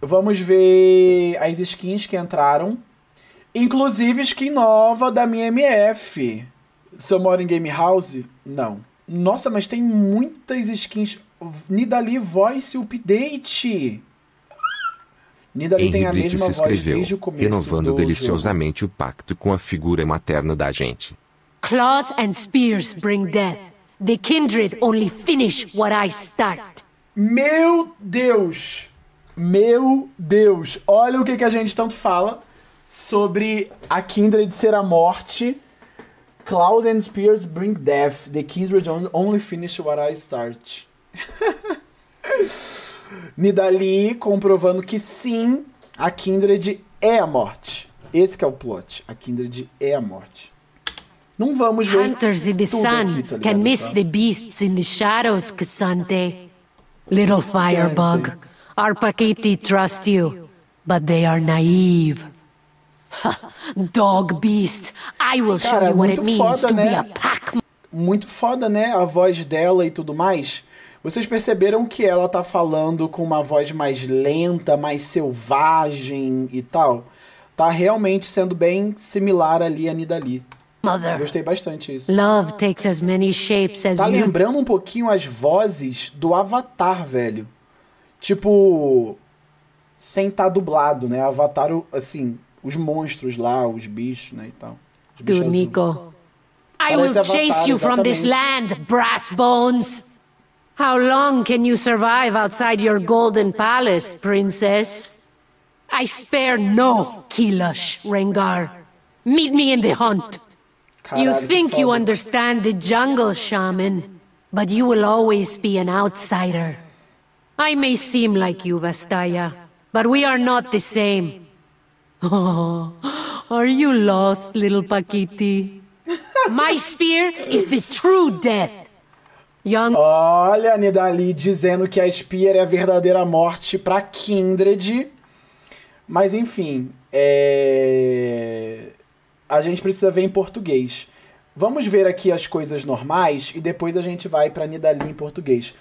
Vamos ver as skins que entraram. Inclusive skin nova da minha MF. Se eu moro em Game House? Não. Nossa, mas tem muitas skins. Nidali Voice Update. Nidali Henry tem a mesma se voz desde o começo renovando deliciosamente jogo. o pacto com a figura materna da gente. Claws and spears bring death. The kindred only finish what I start. Meu Deus! Meu Deus, olha o que, que a gente tanto fala sobre a Kindred ser a morte. Klaus and Spears bring death. The Kindred only finish what I start. Nidali comprovando que sim, a Kindred é a morte. Esse é o plot. A Kindred é a morte. Não vamos ver Hunters in the sun aqui, tá can miss tá? the beasts in the shadows, Cassante. Little firebug. Our Pakiti trust you, but they are naive. Dog beast, I will show Cara, you what it means foda, to né? be a pack. Muito foda, né? A voz dela e tudo mais. Vocês perceberam que ela tá falando com uma voz mais lenta, mais selvagem e tal? Tá realmente sendo bem similar ali a Nidali. Mother. Gostei bastante isso. Love takes as many shapes as tá lembrando um pouquinho as vozes do Avatar, velho. Tipo, sem estar tá dublado, né? Avatar, assim, os monstros lá, os bichos, né, e tal. Do Nico. I will Avatar, chase you exatamente. from this land, brass bones. How long can you survive outside your golden palace, princess? I spare no Kilash, Rengar. Meet me in the hunt. Caralho, you think you understand the jungle shaman, but you will always be an outsider. I may seem like you, Vastaya, but we are not the same. Oh, are you lost, little Paquiti? My spear is the true death. Young... Olha, a Nidali dizendo que a Spear é a verdadeira morte para Kindred. Mas enfim, é... a gente precisa ver em português. Vamos ver aqui as coisas normais e depois a gente vai para Nidali em português.